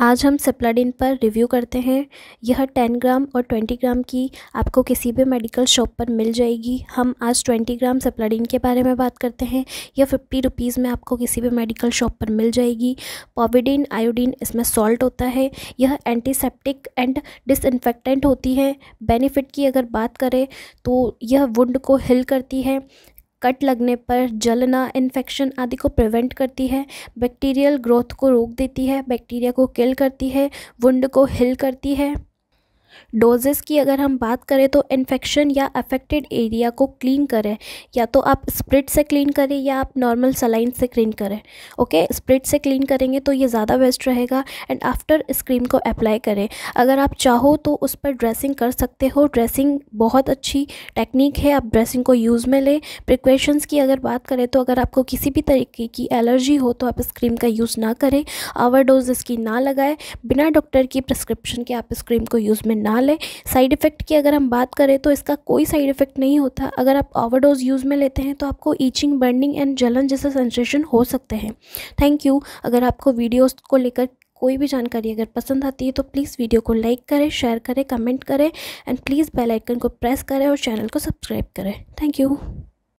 आज हम सेप्लाडिन पर रिव्यू करते हैं यह 10 ग्राम और 20 ग्राम की आपको किसी भी मेडिकल शॉप पर मिल जाएगी हम आज 20 ग्राम सेप्लाडिन के बारे में बात करते हैं यह 50 रुपीज़ में आपको किसी भी मेडिकल शॉप पर मिल जाएगी पॉविडिन आयोडीन इसमें सॉल्ट होता है यह एंटीसेप्टिक एंड डिसइनफेक्टेंट होती है बेनिफिट की अगर बात करें तो यह वुंड को हिल करती है कट लगने पर जलना इन्फेक्शन आदि को प्रिवेंट करती है बैक्टीरियल ग्रोथ को रोक देती है बैक्टीरिया को किल करती है वुंड को हिल करती है डोजेस की अगर हम बात करें तो इन्फेक्शन या अफेक्टेड एरिया को क्लीन करें या तो आप स्प्रिट से क्लीन करें या आप नॉर्मल सलाइन से क्लीन करें ओके स्प्रिट से क्लीन करेंगे तो ये ज़्यादा बेस्ट रहेगा एंड आफ्टर इस क्रीम को अप्लाई करें अगर आप चाहो तो उस पर ड्रेसिंग कर सकते हो ड्रेसिंग बहुत अच्छी टेक्निक है आप ड्रेसिंग को यूज़ में लें प्रिकॉशंस की अगर बात करें तो अगर आपको किसी भी तरीके की एलर्जी हो तो आप इस क्रीम का यूज़ ना करें आवर डोज इसकी ना लगाएं बिना डॉक्टर की प्रिस्क्रिप्शन के आप इस क्रीम को यूज़ में ना लें साइड इफ़ेक्ट की अगर हम बात करें तो इसका कोई साइड इफ़ेक्ट नहीं होता अगर आप ओवरडोज यूज़ में लेते हैं तो आपको ईचिंग बर्निंग एंड जलन जैसे सेंसेशन हो सकते हैं थैंक यू अगर आपको वीडियोस को लेकर कोई भी जानकारी अगर पसंद आती है तो प्लीज़ वीडियो को लाइक करें शेयर करें कमेंट करें एंड प्लीज़ बेलाइकन को प्रेस करें और चैनल को सब्सक्राइब करें थैंक यू